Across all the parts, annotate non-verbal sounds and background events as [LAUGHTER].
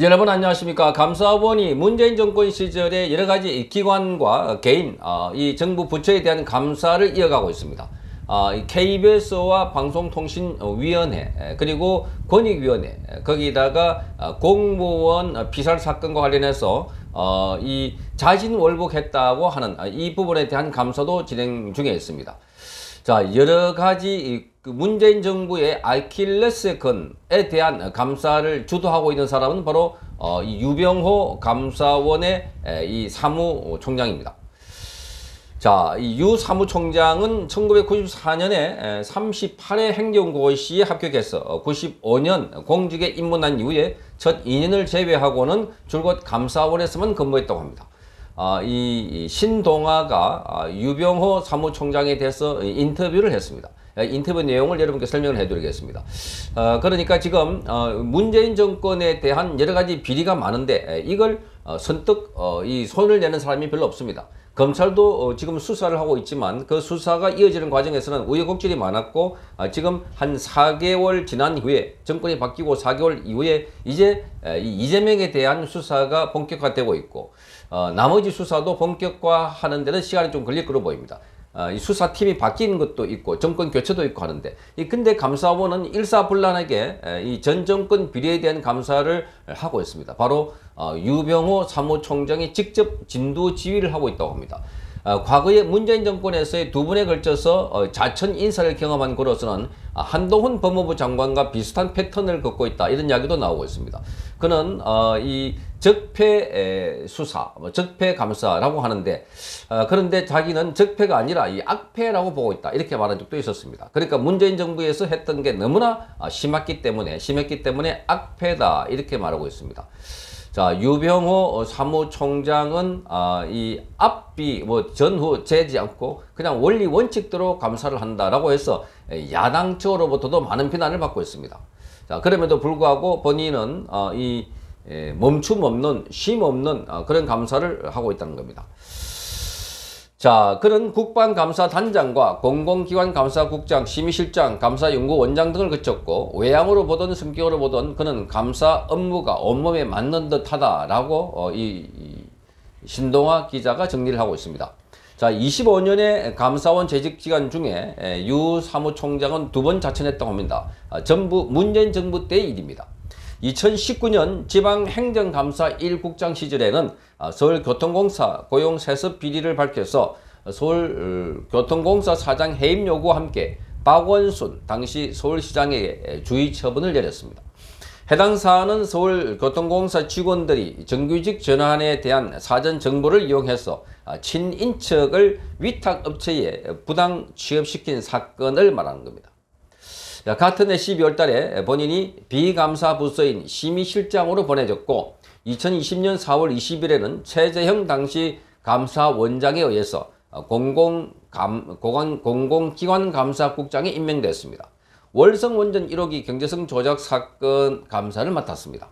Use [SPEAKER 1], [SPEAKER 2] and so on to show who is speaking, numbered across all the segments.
[SPEAKER 1] 여러분 안녕하십니까 감사원이 문재인 정권 시절에 여러가지 기관과 개인 어, 이 정부 부처에 대한 감사를 이어가고 있습니다 KBS와 어, 방송통신위원회 그리고 권익위원회 거기다가 어, 공무원 비살 사건과 관련해서 이 자진 월복했다고 하는 이 부분에 대한 감사도 진행 중에 있습니다 자, 여러 가지 그 문재인 정부의 아킬레스건에 대한 감사를 주도하고 있는 사람은 바로 어, 이 유병호 감사원의 에, 이 사무총장입니다. 자, 이 유 사무총장은 1994년에 에, 38회 행정고시에 합격해서 95년 어, 공직에 입문한 이후에 첫 2년을 제외하고는 줄곧 감사원에서만 근무했다고 합니다. 아, 이 신동아가 아, 유병호 사무총장에 대해서 인터뷰를 했습니다. 인터뷰 내용을 여러분께 설명을 해드리겠습니다. 아, 그러니까 지금 어, 문재인 정권에 대한 여러 가지 비리가 많은데 이걸 어, 선뜻 어, 이 손을 내는 사람이 별로 없습니다. 검찰도 지금 수사를 하고 있지만 그 수사가 이어지는 과정에서는 우여곡절이 많았고 지금 한 4개월 지난 후에 정권이 바뀌고 4개월 이후에 이제 이재명에 대한 수사가 본격화되고 있고 어, 나머지 수사도 본격화하는 데는 시간이 좀 걸릴 것으로 보입니다. 어, 이 수사팀이 바뀐 것도 있고 정권 교체도 있고 하는데 이 근데 감사원은 일사불란하게 이 전 정권 비리에 대한 감사를 하고 있습니다. 바로 어, 유병호 사무총장이 직접 진두 지휘를 하고 있다고 합니다. 어, 과거에 문재인 정권에서의 두 번에 걸쳐서 어, 자천 인사를 경험한 고로서는 아, 한동훈 법무부 장관과 비슷한 패턴을 걷고 있다 이런 이야기도 나오고 있습니다. 그는 어, 이 적폐 수사, 뭐 적폐 감사라고 하는데 어, 그런데 자기는 적폐가 아니라 이 악폐라고 보고 있다 이렇게 말한 적도 있었습니다. 그러니까 문재인 정부에서 했던 게 너무나 아, 심했기 때문에 심했기 때문에 악폐다 이렇게 말하고 있습니다. 자 유병호 사무총장은 아, 이 앞뒤 뭐 전후 재지 않고 그냥 원리 원칙대로 감사를 한다라고 해서 야당 측으로부터도 많은 비난을 받고 있습니다. 자 그럼에도 불구하고 본인은 어, 이 예, 멈춤 없는 쉼 없는 어, 아, 그런 감사를 하고 있다는 겁니다. 자, 그는 국방감사단장과 공공기관감사국장, 심의실장, 감사연구원장 등을 거쳤고 외양으로 보던 성격으로 보던 그는 감사 업무가 온몸에 맞는 듯하다라고 어, 이, 이 신동화 기자가 정리를 하고 있습니다. 자, 25년의 감사원 재직 기간 중에 예, 유 사무총장은 두 번 자천했다고 합니다. 아, 전부 문재인 정부 때 일입니다. 2019년 지방행정감사 1국장 시절에는 아, 서울교통공사 고용세습 비리를 밝혀서 서울교통공사 어, 사장 해임 요구와 함께 박원순 당시 서울시장에게 주의 처분을 내렸습니다. 해당 사안은 서울교통공사 직원들이 정규직 전환에 대한 사전 정보를 이용해서 아, 친인척을 위탁업체에 부당 취업시킨 사건을 말하는 겁니다. 같은 해 12월 달에 본인이 비감사 부서인 심의실장으로 보내졌고 2020년 4월 20일에는 최재형 당시 감사원장에 의해서 공공 감, 공공, 기관 감사국장에 임명됐습니다. 월성 원전 1호기 경제성 조작 사건 감사를 맡았습니다.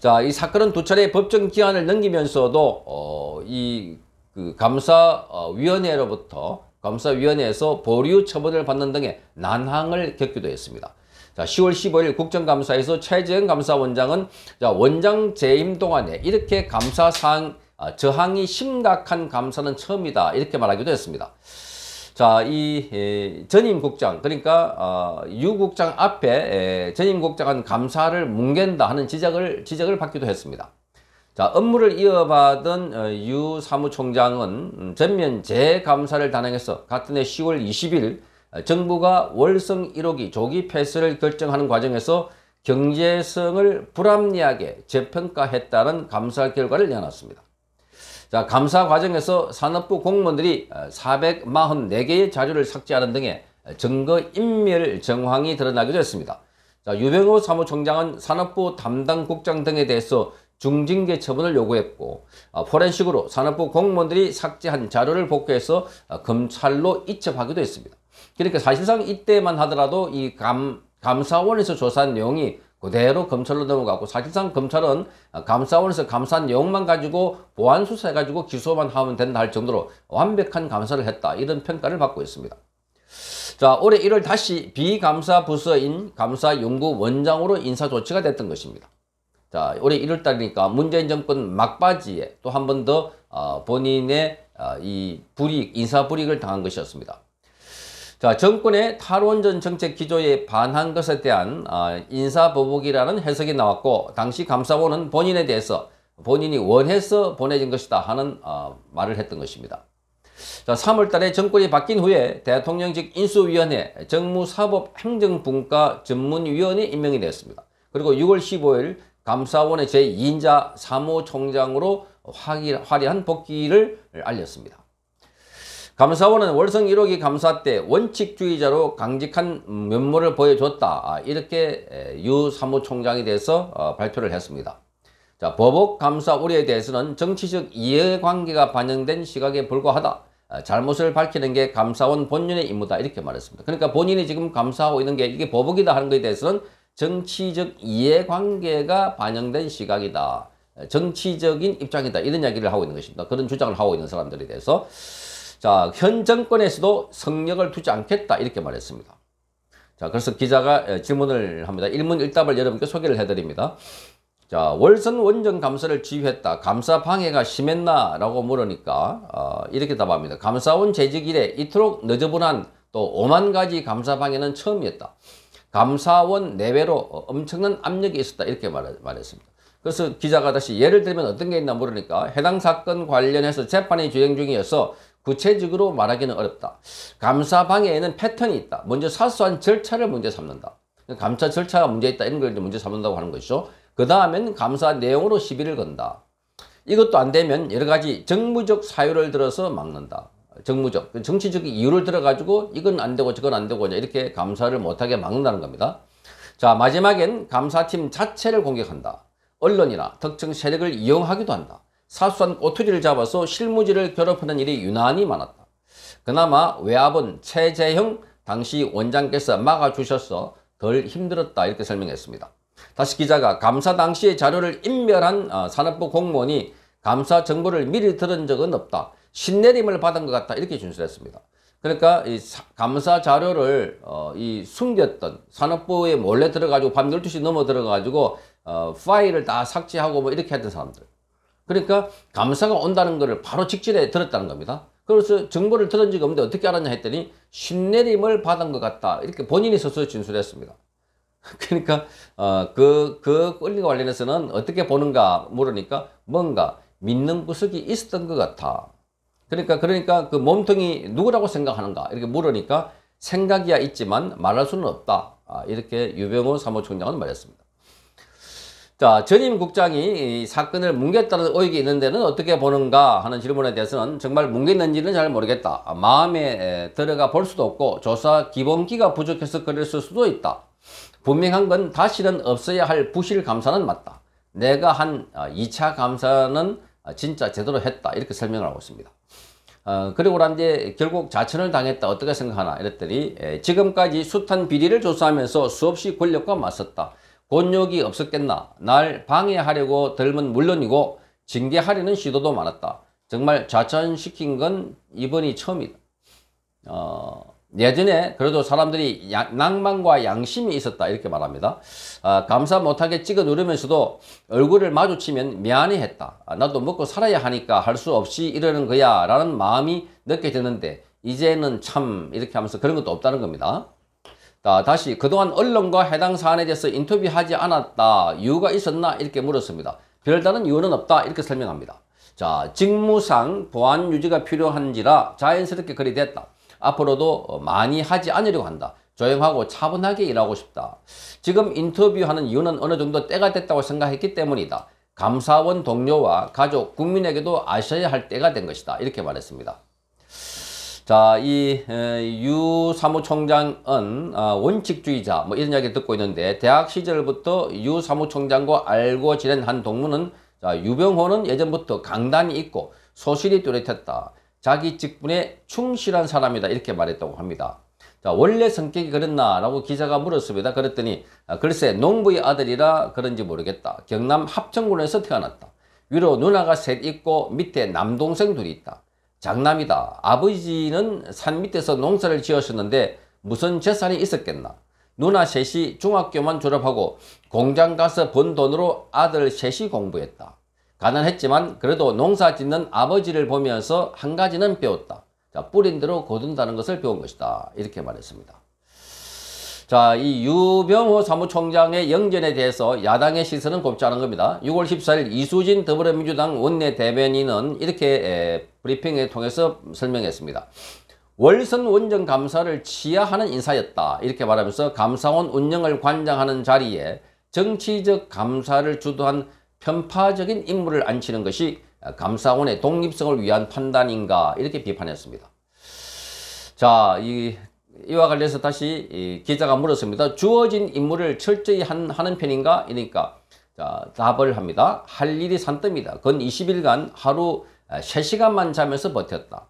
[SPEAKER 1] 자, 이 사건은 두 차례 법정 기한을 넘기면서도 어, 이 그 감사위원회로부터 감사위원회에서 보류 처분을 받는 등의 난항을 겪기도 했습니다. 자, 10월 15일 국정감사에서 최재형 감사원장은 자, 원장 재임 동안에 이렇게 감사 사 아, 저항이 심각한 감사는 처음이다 이렇게 말하기도 했습니다. 자, 이 에, 전임 국장 그러니까 어, 유 국장 앞에 에, 전임 국장은 감사를 뭉갠다 하는 지적을 지적을 받기도 했습니다. 자, 업무를 이어받은 어, 유 사무총장은 음, 전면 재감사를 단행해서 같은 해 10월 20일 어, 정부가 월성 1호기 조기 폐쇄를 결정하는 과정에서 경제성을 불합리하게 재평가했다는 감사 결과를 내놨습니다. 자, 감사 과정에서 산업부 공무원들이 444개의 어, 자료를 삭제하는 등의 증거인멸 정황이 드러나기도 했습니다. 자, 유병호 사무총장은 산업부 담당 국장 등에 대해서 중징계 처분을 요구했고 어, 포렌식으로 산업부 공무원들이 삭제한 자료를 복구해서 어, 검찰로 이첩하기도 했습니다. 그러니까 사실상 이때만 하더라도 이 감, 감사원에서 조사한 내용이 그대로 검찰로 넘어가고 사실상 검찰은 어, 감사원에서 감사한 내용만 가지고 보안 수사해가지고 기소만 하면 된다 할 정도로 완벽한 감사를 했다 이런 평가를 받고 있습니다. 자 올해 1월 다시 비감사 부서인 감사연구원장으로 인사 조치가 됐던 것입니다. 자, 올해 1월 달이니까 문재인 정권 막바지에 또 한 번더 어, 본인의 어, 이 불이익, 인사 불이익을 당한 것이었습니다. 자, 정권의 탈원전 정책 기조에 반한 것에 대한 어, 인사보복이라는 해석이 나왔고 당시 감사원은 본인에 대해서 본인이 원해서 보내진 것이다 하는 어, 말을 했던 것입니다. 자, 3월 달에 정권이 바뀐 후에 대통령직 인수위원회 정무사법행정분과 전문위원이 임명이 되었습니다. 그리고 6월 15일 감사원의 제2인자 사무총장으로 화려한 복귀를 알렸습니다. 감사원은 월성 1호기 감사 때 원칙주의자로 강직한 면모를 보여줬다. 아, 이렇게 유 사무총장에 대해서 어, 발표를 했습니다. 자, 보복 감사 우려에 대해서는 정치적 이해관계가 반영된 시각에 불과하다. 아, 잘못을 밝히는 게 감사원 본연의 임무다 이렇게 말했습니다. 그러니까 본인이 지금 감사하고 있는 게 이게 보복이다 하는 것에 대해서는 정치적 이해관계가 반영된 시각이다. 정치적인 입장이다. 이런 이야기를 하고 있는 것입니다. 그런 주장을 하고 있는 사람들에 대해서 자, 현 정권에서도 성역을 두지 않겠다. 이렇게 말했습니다. 자, 그래서 기자가 질문을 합니다. 일문일답을 여러분께 소개를 해드립니다. 자, 월선 원정 감사를 지휘했다. 감사 방해가 심했나? 라고 물으니까 어, 이렇게 답합니다. 감사원 재직 이래 이토록 늦어분한또 오만 가지 감사 방해는 처음이었다. 감사원 내외로 엄청난 압력이 있었다 이렇게 말했습니다. 그래서 기자가 다시 예를 들면 어떤 게 있나 모르니까 해당 사건 관련해서 재판이 진행 중이어서 구체적으로 말하기는 어렵다. 감사 방해에는 패턴이 있다. 먼저 사소한 절차를 문제 삼는다. 감사 절차가 문제 있다 이런 걸 문제 삼는다고 하는 것이죠. 그 다음엔 감사 내용으로 시비를 건다. 이것도 안 되면 여러 가지 정무적 사유를 들어서 막는다. 정무적, 정치적 이유를 들어가지고 이건 안 되고 저건 안 되고 이렇게 감사를 못하게 막는다는 겁니다. 자 마지막엔 감사팀 자체를 공격한다. 언론이나 특정 세력을 이용하기도 한다. 사소한 꼬투리를 잡아서 실무지를 괴롭히는 일이 유난히 많았다. 그나마 외압은 최재형 당시 원장께서 막아주셔서 덜 힘들었다 이렇게 설명했습니다. 다시 기자가 감사 당시의 자료를 인멸한 아, 산업부 공무원이 감사 정보를 미리 들은 적은 없다. 신내림을 받은 것 같다 이렇게 진술했습니다. 그러니까 이 감사 자료를 어, 이 숨겼던 산업부에 몰래 들어가지고 밤 12시 넘어 들어가지고 어, 파일을 다 삭제하고 뭐 이렇게 했던 사람들. 그러니까 감사가 온다는 것을 바로 직진에 들었다는 겁니다. 그래서 정보를 들은 적이 없는데 어떻게 알았냐 했더니 신내림을 받은 것 같다. 이렇게 본인이 스스로 진술했습니다. [LAUGHS] 그러니까 어, 그, 그 권리와 관련해서는 어떻게 보는가 물으니까 뭔가 믿는 구석이 있었던 것 같아. 그러니까 그러니까 그 몸통이 누구라고 생각하는가 이렇게 물으니까 생각이야 있지만 말할 수는 없다. 아, 이렇게 유병호 사무총장은 말했습니다. 자, 전임 국장이 이 사건을 뭉갰다는 의혹이 있는 데는 어떻게 보는가 하는 질문에 대해서는 정말 뭉갰는지는 잘 모르겠다. 마음에 들어가 볼 수도 없고 조사 기본기가 부족해서 그랬을 수도 있다. 분명한 건 다시는 없어야 할 부실 감사는 맞다. 내가 한 2차 아, 감사는 아, 진짜 제대로 했다 이렇게 설명을 하고 있습니다. 어, 그리고 난 뒤에 결국 자천을 당했다 어떻게 생각하나 이랬더니 에, 예, 지금까지 숱한 비리를 조사하면서 수없이 권력과 맞섰다. 권력이 없었겠나 날 방해하려고 덜면 물론이고 징계하려는 시도도 많았다. 정말 좌천시킨 건 이번이 처음이다. 어, 예전에 그래도 사람들이 야, 낭만과 양심이 있었다 이렇게 말합니다 아, 감사 못하게 찍어 누르면서도 얼굴을 마주치면 미안해했다 아, 나도 먹고 살아야 하니까 할 수 없이 이러는 거야 라는 마음이 느껴지는데 이제는 참 이렇게 하면서 그런 것도 없다는 겁니다 자, 다시 그동안 언론과 해당 사안에 대해서 인터뷰하지 않았다 이유가 있었나 이렇게 물었습니다 별다른 이유는 없다 이렇게 설명합니다 자 직무상 보안 유지가 필요한지라 자연스럽게 그리 됐다 앞으로도 많이 하지 않으려고 한다. 조용하고 차분하게 일하고 싶다. 지금 인터뷰하는 이유는 어느 정도 때가 됐다고 생각했기 때문이다. 감사원 동료와 가족, 국민에게도 아셔야 할 때가 된 것이다. 이렇게 말했습니다. 자, 이 유 사무총장은 아, 원칙주의자 뭐 이런 이야기를 듣고 있는데 대학 시절부터 유 사무총장과 알고 지낸 한 동무는 자, 유병호는 예전부터 강단이 있고 소실이 뚜렷했다. 자기 직분에 충실한 사람이다 이렇게 말했다고 합니다. 자, 원래 성격이 그랬나? 라고 기자가 물었습니다. 그랬더니 아, 글쎄 농부의 아들이라 그런지 모르겠다. 경남 합천군에서 태어났다. 위로 누나가 셋 있고 밑에 남동생 둘이 있다. 장남이다. 아버지는 산 밑에서 농사를 지었었는데 무슨 재산이 있었겠나? 누나 셋이 중학교만 졸업하고 공장 가서 번 돈으로 아들 셋이 공부했다. 가난했지만 그래도 농사 짓는 아버지를 보면서 한 가지는 배웠다. 자, 뿌린 대로 거둔다는 것을 배운 것이다. 이렇게 말했습니다. 자, 이 유병호 사무총장의 영전에 대해서 야당의 시선은 곱지 않은 겁니다. 6월 14일 이수진 더불어민주당 원내 대변인은 이렇게 브리핑을 통해서 설명했습니다. 월선 원정 감사를 치하하는 인사였다. 이렇게 말하면서 감사원 운영을 관장하는 자리에 정치적 감사를 주도한 편파적인 인물을 앉히는 것이 감사원의 독립성을 위한 판단인가 이렇게 비판했습니다. 자, 이, 이와 관련해서 다시 이 기자가 물었습니다. 주어진 임무를 철저히 한, 하는 편인가? 이니까 자, 답을 합니다. 할 일이 산더미다. 건 20일간 하루 3시간만 자면서 버텼다.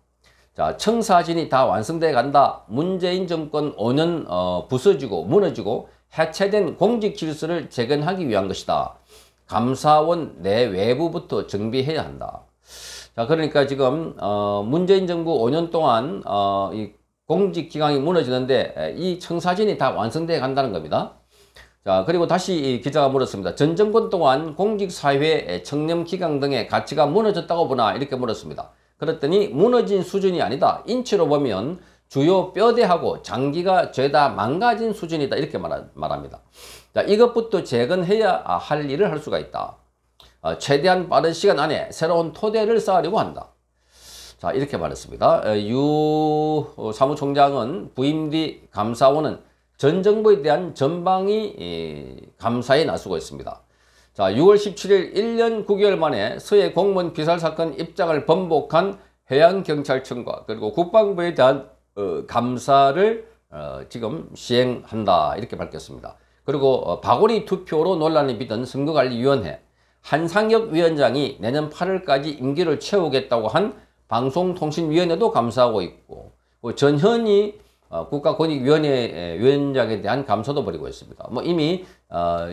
[SPEAKER 1] 자, 청사진이 다 완성돼 간다. 문재인 정권 5년 어, 부서지고 무너지고 해체된 공직 질서를 재건하기 위한 것이다. 감사원 내외부부터 정비해야 한다. 자, 그러니까 지금 어, 문재인 정부 5년 동안 어, 이 공직 기강이 무너지는데 이 청사진이 다 완성돼 간다는 겁니다. 자, 그리고 다시 이 기자가 물었습니다. 전 정권 동안 공직사회, 청렴기강 등의 가치가 무너졌다고 보나 이렇게 물었습니다. 그랬더니 무너진 수준이 아니다. 인치로 보면 주요 뼈대하고 장기가 죄다 망가진 수준이다 이렇게 말합니다. 자, 이것부터 재건해야 아, 할 일을 할 수가 있다. 어, 최대한 빠른 시간 안에 새로운 토대를 쌓으려고 한다. 자, 이렇게 말했습니다. 어, 유 어, 사무총장은 부임 뒤 감사원은 전 정부에 대한 전방위 감사에 나서고 있습니다. 자, 6월 17일 1년 9개월 만에 서해 공무원 비살 사건 입장을 번복한 해양경찰청과 그리고 국방부에 대한 어, 감사를 어, 지금 시행한다 이렇게 밝혔습니다. 그리고 어, 바구니 투표로 논란을 빚은 선거관리위원회 한상혁 위원장이 내년 8월까지 임기를 채우겠다고 한 방송통신위원회도 감사하고 있고 그 전현희 어, 국가권익위원회 위원장에 대한 감사도 벌이고 있습니다. 뭐 이미 어,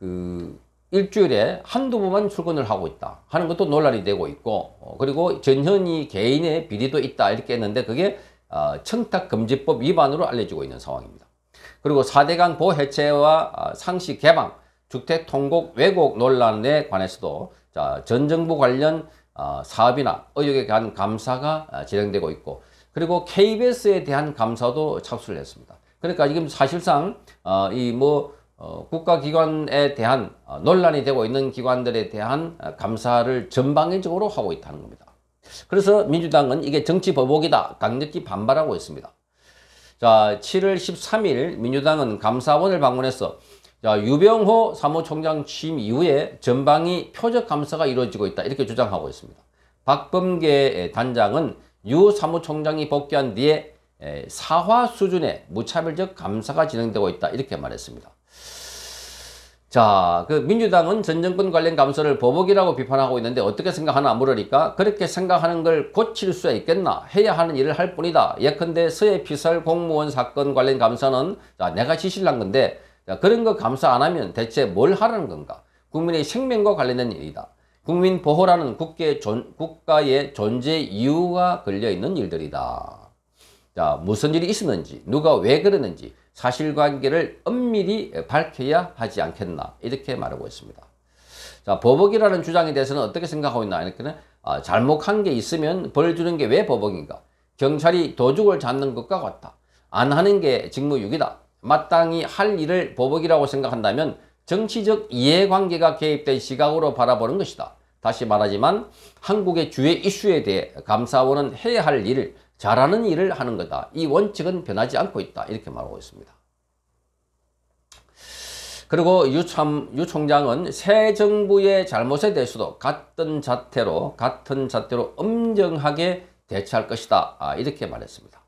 [SPEAKER 1] 이그 일주일에 한두 번만 출근을 하고 있다 하는 것도 논란이 되고 있고 그리고 전현희 개인의 비리도 있다 이렇게 했는데 그게 청탁금지법 위반으로 알려지고 있는 상황입니다. 그리고 4대강 보해체와 상시 개방, 주택 통곡 왜곡 논란에 관해서도 전 정부 관련 어, 사업이나 의혹에 대한 감사가 어, 진행되고 있고 그리고 KBS에 대한 감사도 착수를 했습니다. 그러니까 지금 사실상 어, 이뭐 국가기관에 대한 논란이 되고 있는 기관들에 대한 감사를 전방위적으로 하고 있다는 겁니다. 그래서 민주당은 이게 정치 보복이다 강력히 반발하고 있습니다. 자, 7월 13일 민주당은 감사원을 방문해서 자, 유병호 사무총장 취임 이후에 전방위 표적 감사가 이루어지고 있다. 이렇게 주장하고 있습니다. 박범계 단장은 유 사무총장이 복귀한 뒤에 사화 수준의 무차별적 감사가 진행되고 있다. 이렇게 말했습니다. 자, 그 민주당은 전 정권 관련 감소를 보복이라고 비판하고 있는데 어떻게 생각하나 물으니까 그렇게 생각하는 걸 고칠 수야 있겠나? 해야 하는 일을 할 뿐이다. 예컨대 서해 피살 공무원 사건 관련 감사는 자, 내가 지시를 한 건데 자, 그런 거 감사 안 하면 대체 뭘 하라는 건가? 국민의 생명과 관련된 일이다. 국민 보호라는 국계 존, 국가의 존재 이유가 걸려있는 일들이다. 자, 무슨 일이 있었는지, 누가 왜 그러는지, 사실관계를 엄밀히 밝혀야 하지 않겠나 이렇게 말하고 있습니다. 자 보복이라는 주장에 대해서는 어떻게 생각하고 있나 하니까는 아, 잘못한 게 있으면 벌 주는 게 왜 보복인가 경찰이 도둑을 잡는 것과 같다 안 하는 게 직무유기다 마땅히 할 일을 보복이라고 생각한다면 정치적 이해관계가 개입된 시각으로 바라보는 것이다 다시 말하지만 한국의 주요 이슈에 대해 감사원은 해야 할 일을 잘하는 일을 하는 거다. 이 원칙은 변하지 않고 있다. 이렇게 말하고 있습니다. 그리고 유, 참, 유 총장은 새 정부의 잘못에 대해서도 같은 자태로 같은 자태로 엄정하게 대처할 것이다. 아, 이렇게 말했습니다.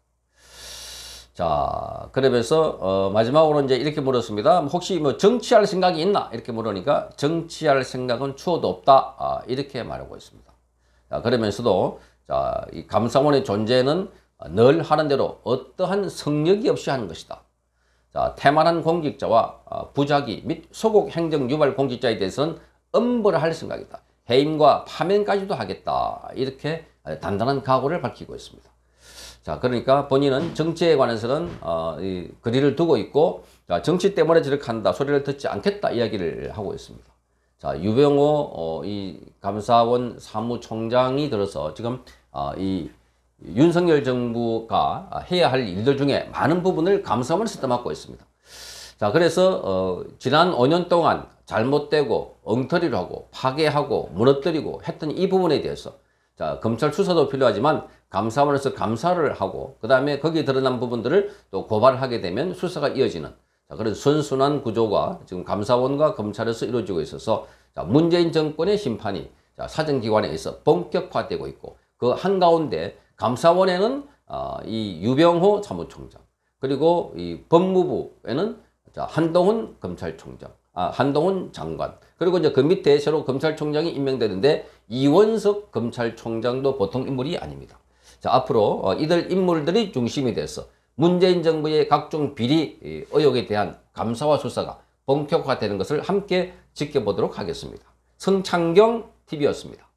[SPEAKER 1] 자, 그러면서 어, 마지막으로 이제 이렇게 물었습니다. 혹시 뭐 정치할 생각이 있나? 이렇게 물으니까 정치할 생각은 추호도 없다. 아, 이렇게 말하고 있습니다. 자, 그러면서도 자, 이 감사원의 존재는 늘 하는 대로 어떠한 성력이 없이 하는 것이다. 자, 태만한 공직자와 아, 부작위 및 소국 행정 유발 공직자에 대해서는 엄벌할 을 생각이다. 해임과 파면까지도 하겠다. 이렇게 단단한 각오를 밝히고 있습니다. 자, 그러니까 본인은 정치에 관해서는 어, 이 거리를 두고 있고 자, 정치 때문에 저렇게 한다 소리를 듣지 않겠다 이야기를 하고 있습니다. 자, 유병호 어, 이 감사원 사무총장이 들어서 지금 어, 이 윤석열 정부가 해야 할 일들 중에 많은 부분을 감사원에서 떠맡고 있습니다. 자, 그래서 어, 지난 5년 동안 잘못되고 엉터리로 하고 파괴하고 무너뜨리고 했던 이 부분에 대해서 자, 검찰 수사도 필요하지만 감사원에서 감사를 하고 그 다음에 거기에 드러난 부분들을 또 고발하게 되면 수사가 이어지는 자, 그런 선순환 구조가 지금 감사원과 검찰에서 이루어지고 있어서 자, 문재인 정권의 심판이 자, 사정기관에 의해서 본격화되고 있고 그 한가운데 감사원에는 어, 이 유병호 사무총장 그리고 이 법무부에는 자, 한동훈 검찰총장 아, 한동훈 장관 그리고 이제 그 밑에 새로 검찰총장이 임명되는데 이원석 검찰총장도 보통 인물이 아닙니다. 자 앞으로 어, 이들 인물들이 중심이 돼서 문재인 정부의 각종 비리 의혹에 대한 감사와 수사가 본격화되는 것을 함께 지켜보도록 하겠습니다. 성창경 TV였습니다.